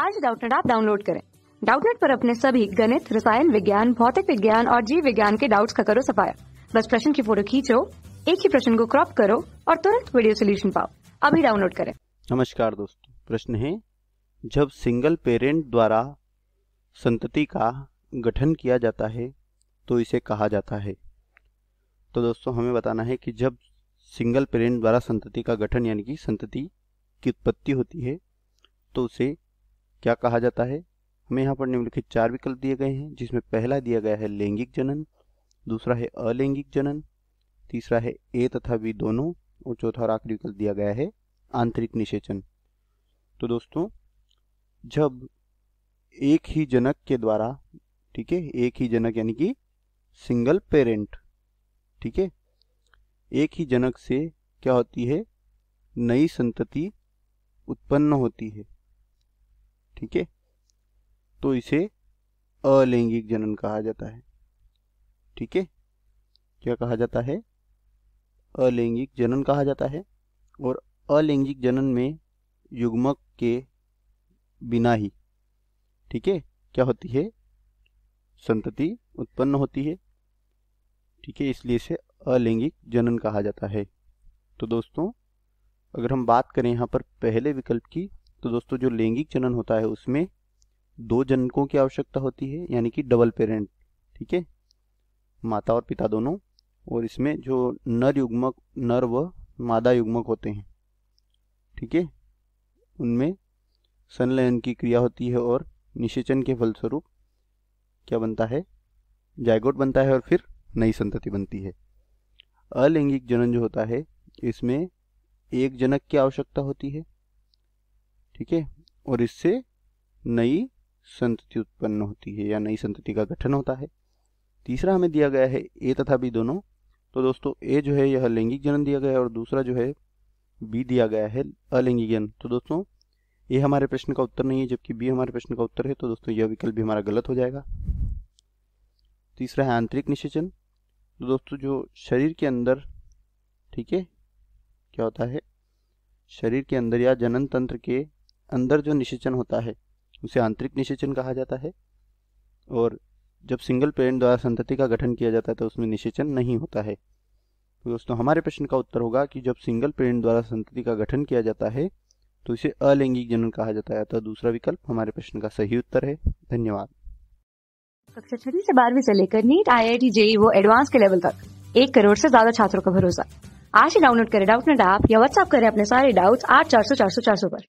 आज डाउटनेट आप डाउनलोड करें डाउटनेट पर अपने सभी गणित रसायन विज्ञान भौतिक विज्ञान और जीव विज्ञान के डाउट्स का करो सफाया बस प्रश्न की फोटो खींचो एक ही प्रश्न को क्रॉप करो और तुरंत वीडियो सोल्यूशन पाओ अभी डाउनलोड करें नमस्कार दोस्तों प्रश्न है जब सिंगल पेरेंट द्वारा संतति का गठन किया जाता है तो इसे कहा जाता है तो दोस्तों हमें बताना है कि जब सिंगल पेरेंट द्वारा संतति का गठन यानी कि संतति की उत्पत्ति होती है तो उसे क्या कहा जाता है हमें यहाँ पर निम्नलिखित चार विकल्प दिए गए हैं जिसमें पहला दिया गया है लैंगिक जनन दूसरा है अलैंगिक जनन तीसरा है ए तथा बी दोनों और चौथा और आखिरी विकल्प दिया गया है आंतरिक निषेचन तो दोस्तों जब एक ही जनक के द्वारा ठीक है एक ही जनक यानी कि सिंगल पेरेंट ठीक है एक ही जनक से क्या होती है नई संतति उत्पन्न होती है ठीक है तो इसे अलैंगिक जनन कहा जाता है ठीक है क्या कहा जाता है अलैंगिक जनन कहा जाता है और अलैंगिक जनन में युग्मक के बिना ही ठीक है क्या होती है संतति उत्पन्न होती है ठीक है इसलिए इसे अलैंगिक जनन कहा जाता है तो दोस्तों अगर हम बात करें यहाँ पर पहले विकल्प की तो दोस्तों जो लैंगिक जनन होता है उसमें दो जनकों की आवश्यकता होती है यानी कि डबल पेरेंट ठीक है माता और पिता दोनों और इसमें जो नर युग्मक नर व मादा युग्मक होते हैं ठीक है उनमें संलयन की क्रिया होती है और निषेचन के फलस्वरूप क्या बनता है जायगोट बनता है और फिर नई संतति बनती है अलैंगिक जनन जो होता है इसमें एक जनक की आवश्यकता होती है ठीक है और इससे नई संतति उत्पन्न होती है या नई संतति का गठन होता है तीसरा हमें दिया गया है ए तथा बी दोनों तो दोस्तों ए जो है यह लैंगिक जनन दिया गया है और दूसरा जो है बी दिया गया है अलैंगिक जनन तो दोस्तों ए हमारे प्रश्न का उत्तर नहीं है जबकि बी हमारे प्रश्न का उत्तर है तो दोस्तों यह विकल्प भी हमारा गलत हो जाएगा तीसरा है आंतरिक निषेचन तो दोस्तों जो शरीर के अंदर ठीक है क्या होता है शरीर के अंदर या जनन तंत्र के अंदर जो निषेचन होता है उसे आंतरिक निषेचन कहा जाता है और जब सिंगल पेरेंट द्वारा संतति का गठन किया जाता है तो उसमें निषेचन नहीं होता है तो दोस्तों हमारे प्रश्न का उत्तर होगा कि जब सिंगल पेरेंट द्वारा संतति का गठन किया जाता है तो इसे अलैंगिक जनन कहा जाता है अतः दूसरा विकल्प हमारे प्रश्न का सही उत्तर है धन्यवाद कक्षा छठी से बारहवीं से लेकर NEET I I T JEE वो एडवांस के लेवल तक एक करोड़ से ज्यादा छात्रों का भरोसा आज ही डाउनलोड करें डाउट नेट ऐप या व्हाट्सएप करें अपने सारे डाउट्स आठ चार सौ चार सौ चार सौ पर